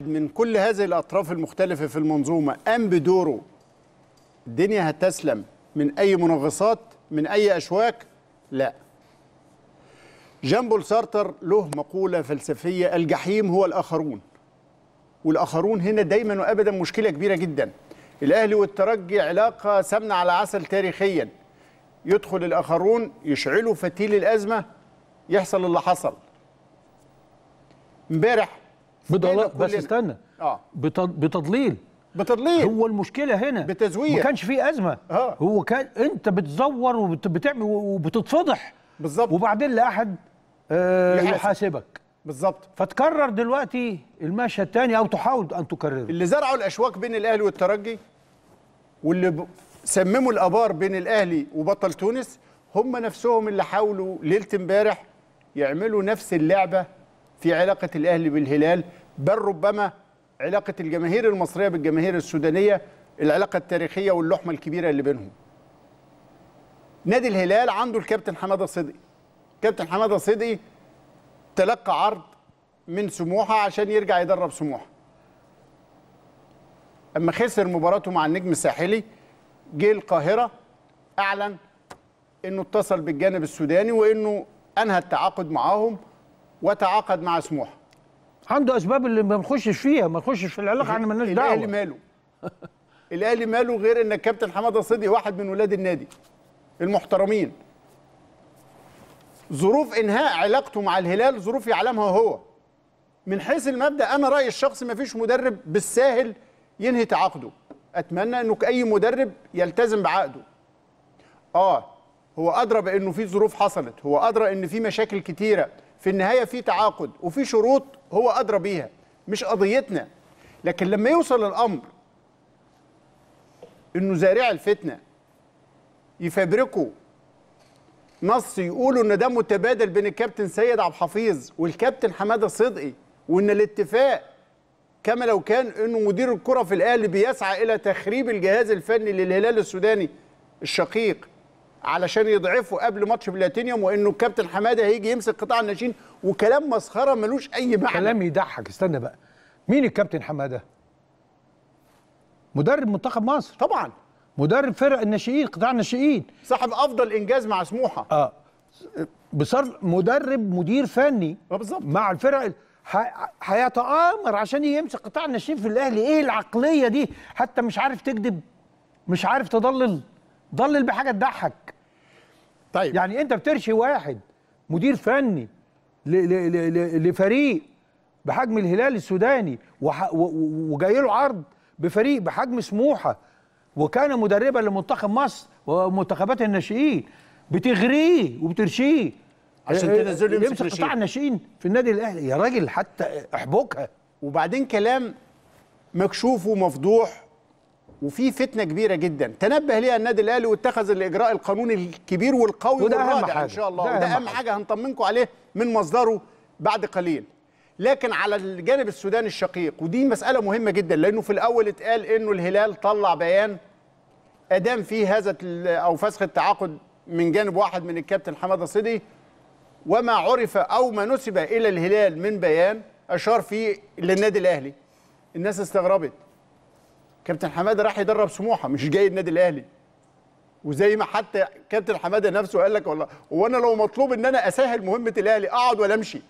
من كل هذه الأطراف المختلفة في المنظومة قام بدوره الدنيا هتسلم من أي منغصات من أي أشواك لا جان بول سارتر له مقولة فلسفية الجحيم هو الآخرون والآخرون هنا دايما وأبدا مشكلة كبيرة جدا الأهلي والترجي علاقة سمنة على عسل تاريخيا يدخل الآخرون يشعلوا فتيل الأزمة يحصل اللي حصل امبارح بضلال بس استنى اه بتضليل بتضليل هو المشكله هنا بتزوير ما كانش في ازمه آه. هو كان انت بتزور وبتعمل وبتتفضح بالظبط وبعدين لا احد آه يحاسبك بالظبط فتكرر دلوقتي المشهد الثاني او تحاول ان تكرره اللي زرعوا الاشواك بين الاهلي والترجي واللي سمموا الابار بين الاهلي وبطل تونس هم نفسهم اللي حاولوا ليله امبارح يعملوا نفس اللعبه في علاقة الأهلي بالهلال بل ربما علاقة الجماهير المصرية بالجماهير السودانية العلاقة التاريخية واللحمة الكبيرة اللي بينهم نادي الهلال عنده الكابتن حمادة صدقي كابتن حمادة صدقي تلقى عرض من سموحة عشان يرجع يدرب سموحة أما خسر مباراته مع النجم الساحلي جه القاهرة أعلن أنه اتصل بالجانب السوداني وأنه أنهى التعاقد معاهم وتعاقد مع سموحه عنده اسباب اللي ما نخشش فيها ما نخشش في العلاقه احنا مالناش دعوه الاهلي ماله الاهلي ماله غير ان الكابتن حماده صدقي واحد من ولاد النادي المحترمين ظروف انهاء علاقته مع الهلال ظروف يعلمها هو من حيث المبدا انا رايي الشخصي ما فيش مدرب بالساهل ينهي تعاقده اتمنى انه اي مدرب يلتزم بعقده اه هو ادرى بانه في ظروف حصلت هو ادرى ان في مشاكل كتيره في النهايه في تعاقد وفي شروط هو ادرى بيها مش قضيتنا لكن لما يوصل الامر انه زارع الفتنه يفبركوا نص يقولوا ان ده متبادل بين الكابتن سيد عبد الحفيظ والكابتن حماده صدقي وان الاتفاق كما لو كان انه مدير الكره في الاهلي بيسعى الى تخريب الجهاز الفني للهلال السوداني الشقيق علشان يضعفوا قبل ماتش بلاتينيوم وانه الكابتن حماده هيجي يمسك قطاع الناشئين وكلام مسخره ملوش اي معنى كلام يضحك استنى بقى مين الكابتن حماده مدرب منتخب مصر طبعا مدرب فرق الناشئين قطاع الناشئين صاحب افضل انجاز مع سموحه اه بصرف مدرب مدير فني آه، بالظبط مع الفرق هيتآمر عشان يمسك قطاع الناشئين في الاهلي ايه العقليه دي حتى مش عارف تكذب مش عارف تضلل ضلل بحاجه تضحك طيب يعني انت بترشي واحد مدير فني لفريق بحجم الهلال السوداني وجاي له عرض بفريق بحجم سموحه وكان مدربا لمنتخب مصر ومنتخبات الناشئين بتغريه وبترشيه عشان إيه، تنزله يمسك قطاع الناشئين في النادي الاهلي يا راجل حتى احبكها وبعدين كلام مكشوف ومفضوح وفي فتنه كبيره جدا تنبه ليها النادي الاهلي واتخذ الاجراء القانوني الكبير والقوي حاجة. ان شاء الله ده اهم حاجه هنطمنكم عليه من مصدره بعد قليل لكن على الجانب السوداني الشقيق ودي مساله مهمه جدا لانه في الاول اتقال انه الهلال طلع بيان ادام فيه هذا او فسخ التعاقد من جانب واحد من الكابتن حماده صدي وما عرف او ما نسب الى الهلال من بيان اشار فيه للنادي الاهلي الناس استغربت كابتن حماده راح يدرب سموحه مش جاي النادي الاهلي وزي ما حتى كابتن حماده نفسه قال لك والله وانا لو مطلوب ان انا اسهل مهمه الاهلي اقعد ولا امشي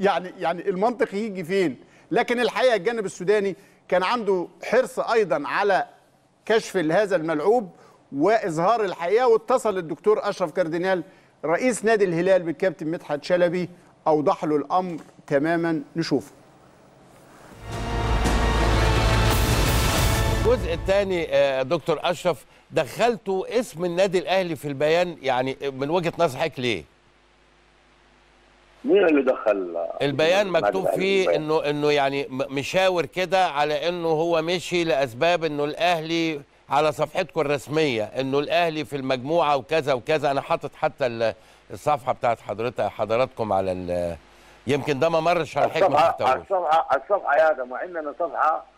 يعني يعني المنطق يجي فين لكن الحقيقه الجانب السوداني كان عنده حرص ايضا على كشف هذا الملعوب واظهار الحقيقه واتصل الدكتور اشرف كاردينال رئيس نادي الهلال بالكابتن مدحت شلبي اوضح له الامر تماما نشوفه الجزء الثاني آه، دكتور اشرف دخلتوا اسم النادي الاهلي في البيان يعني من وجهه نظرك ليه؟ مين اللي دخل البيان مكتوب فيه انه انه يعني مشاور كده على انه هو مشي لاسباب انه الاهلي على صفحتكم الرسميه انه الاهلي في المجموعه وكذا وكذا انا حاطط حتى الصفحه بتاعت حضرتك حضراتكم على يمكن ده ما مرش على الحكمه الصفحه الصفحه الصفحه يا ده مع اننا صفحه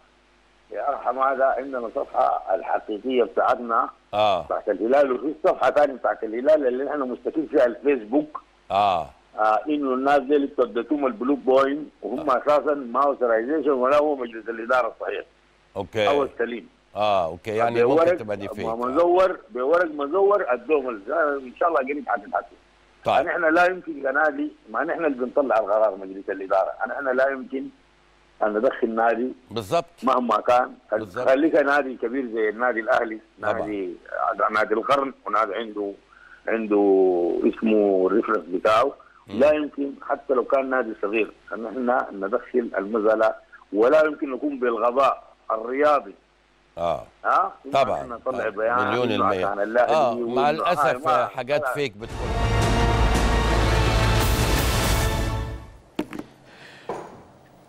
ارحم هذا عندنا صفحه الحقيقيه بتاعتنا اه بتاعت الهلال وفي صفحه ثانيه بتاعت الهلال اللي احنا مشتكين فيها الفيسبوك اه آه انه الناس دي اللي بتدتهم البلو بوين وهم آه. اساسا ما اوثرايزيشن ولا هو مجلس الاداره الصحيح اوكي او السليم اه اوكي يعني ممكن تبقى دي فيك مزور آه. بورق مزور ادوهم آه، ان شاء الله قريب حتتحسن طيب نحن يعني لا يمكن كنادي ما نحن اللي بنطلع القرار مجلس الاداره نحن يعني لا يمكن انا ادخل نادي بالظبط مهما كان خليك نادي كبير زي النادي الاهلي طبعا. نادي نادي القرن ونادي عنده عنده اسمه الريفرنس بتاعه لا يمكن حتى لو كان نادي صغير ان احنا ندخل المزله ولا يمكن نكون بالغباء الرياضي اه اه طبعا نطلع آه. بيان مليون المية اه مع الاسف حاجات فيك بتكون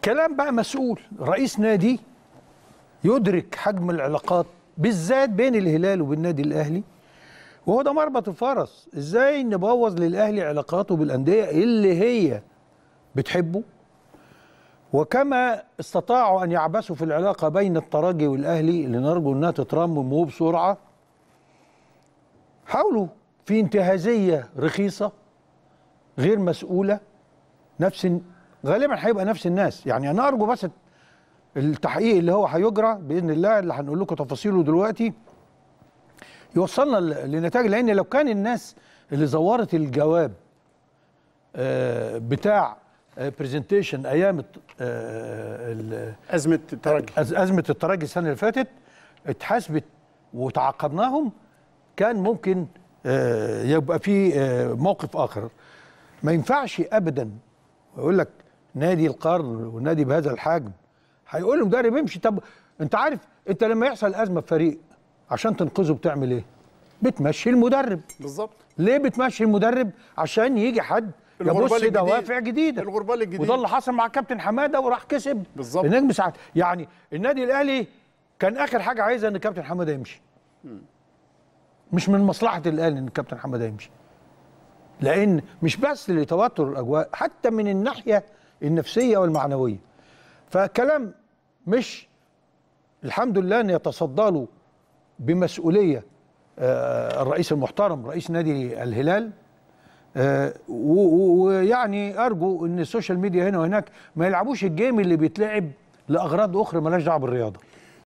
كلام بقى مسؤول رئيس نادي يدرك حجم العلاقات بالذات بين الهلال وبالنادي الاهلي وهو ده مربط الفرس ازاي نبوظ للاهلي علاقاته بالانديه اللي هي بتحبه وكما استطاعوا ان يعبثوا في العلاقه بين الترجي والاهلي اللي نرجو انها تترمم وبسرعه حاولوا في انتهازيه رخيصه غير مسؤوله نفس غالبا هيبقى نفس الناس يعني انا ارجو بس التحقيق اللي هو هيجرى باذن الله اللي هنقول لكم تفاصيله دلوقتي يوصلنا لنتائج لان لو كان الناس اللي زورت الجواب آه، بتاع برزنتيشن آه، ايام آه، ازمه الترجي ازمه الترجي السنه اللي فاتت اتحاسبت وتعاقبناهم كان ممكن يبقى في موقف اخر ما ينفعش ابدا اقول لك نادي القرن ونادي بهذا الحجم هيقول المدرب امشي طب انت عارف انت لما يحصل ازمه في فريق عشان تنقذه بتعمل ايه؟ بتمشي المدرب بالظبط ليه بتمشي المدرب؟ عشان يجي حد يبص دوافع جديده الغربال الجديد وده اللي حصل مع كابتن حماده وراح كسب بالظبط النجم سعد يعني النادي الاهلي كان اخر حاجه عايزها ان كابتن حماده يمشي مش من مصلحه الاهلي ان كابتن حماده يمشي لان مش بس لتوتر الاجواء حتى من الناحيه النفسيه والمعنويه فكلام مش الحمد لله ان يتصدى له بمسؤوليه آه، الرئيس المحترم رئيس نادي الهلال آه، ويعني ارجو ان السوشيال ميديا هنا وهناك ما يلعبوش الجيم اللي بيتلعب لاغراض اخرى مالهاش دعوه بالرياضه